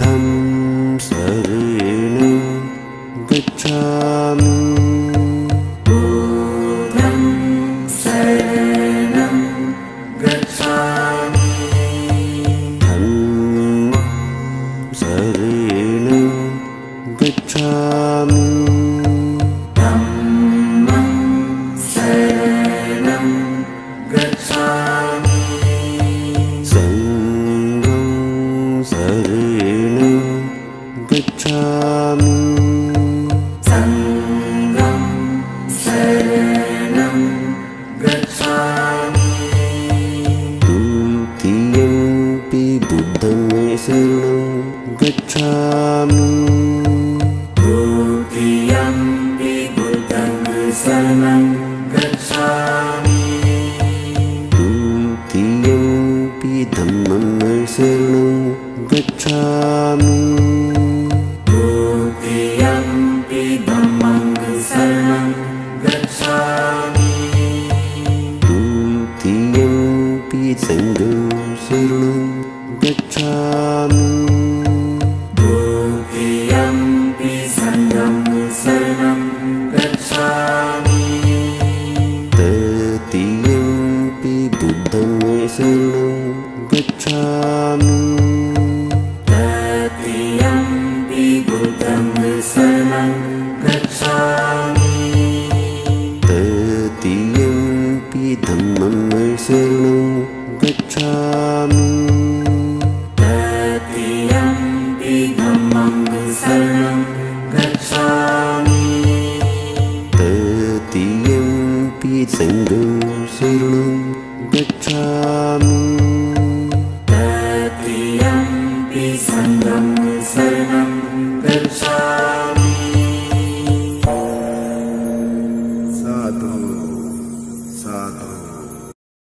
तं सरेण गच्छामि